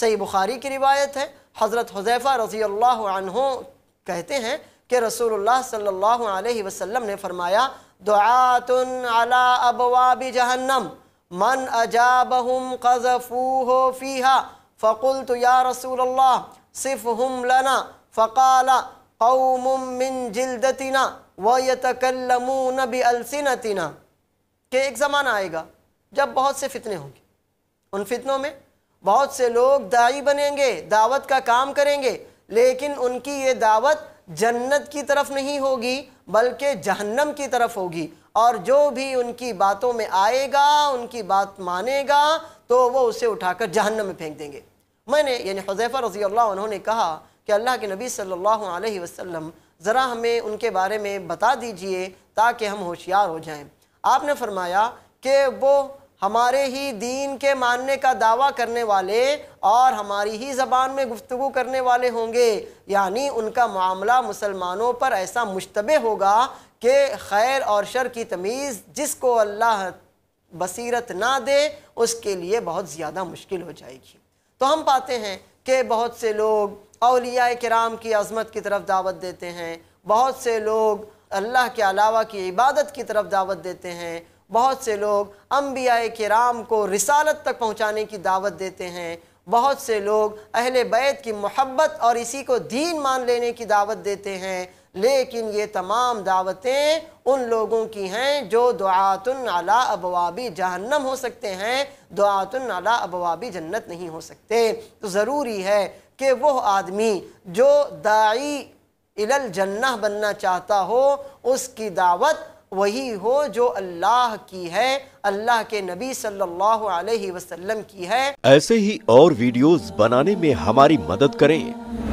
सही बुखारी की रिवायत है हज़रत हुजैफ़ा रज़ी अल्लाह कहते हैं कि रसूलुल्लाह सल्लल्लाहु अलैहि वसल्लम ने फरमाया दुआतुन अला अबवाब जहन्नम मन अजाबहुम कज़फूहु फ़ीहा फ़कुल्तु या रसूलुल्लाह सिफ हम लना फ़काल कौम मिन जिल्दतिना व यतकल्लमून बिअलसिनतिना के एक ज़माना आएगा जब बहुत से फितने होंगे उन फितनों में बहुत से लोग दाई बनेंगे दावत का काम करेंगे लेकिन उनकी ये दावत जन्नत की तरफ नहीं होगी बल्कि जहन्नम की तरफ होगी और जो भी उनकी बातों में आएगा उनकी बात मानेगा तो वो उसे उठाकर जहन्नम में फेंक देंगे मैंने यानी हजैफ़ा रजी अल्लाह उन्होंने कहा कि अल्लाह के नबी सल्लल्लाहु अलैहि वसल्लम ज़रा हमें उनके बारे में बता दीजिए ताकि हम होशियार हो जाएं आपने फरमाया कि वो हमारे ही दीन के मानने का दावा करने वाले और हमारी ही ज़बान में गुफ्तु करने वाले होंगे यानी उनका मामला मुसलमानों पर ऐसा मुशतबे होगा कि खैर और शर की तमीज़ जिसको अल्लाह बसीरत ना दे उसके लिए बहुत ज़्यादा मुश्किल हो जाएगी तो हम पाते हैं कि बहुत से लोग अलिया कराम की अजमत की तरफ दावत देते हैं बहुत से लोग अल्लाह के अलावा की इबादत की तरफ दावत देते हैं बहुत से लोग अम्बिया के राम को रिसालत तक पहुँचाने की दावत देते हैं बहुत से लोग अहल बैत की मोहब्बत और इसी को दीन मान लेने की दावत देते हैं लेकिन ये तमाम दावतें उन लोगों की हैं जो दुआतन अला अबवाबी जहन्नम हो सकते हैं दुआतन अला अबवाबी जन्नत नहीं हो सकते तो ज़रूरी है कि वह आदमी जो दाई इलल जन्ना बनना चाहता हो उसकी दावत वही हो जो अल्लाह की है अल्लाह के नबी सल्लल्लाहु अलैहि वसल्लम की है ऐसे ही और वीडियोस बनाने में हमारी मदद करें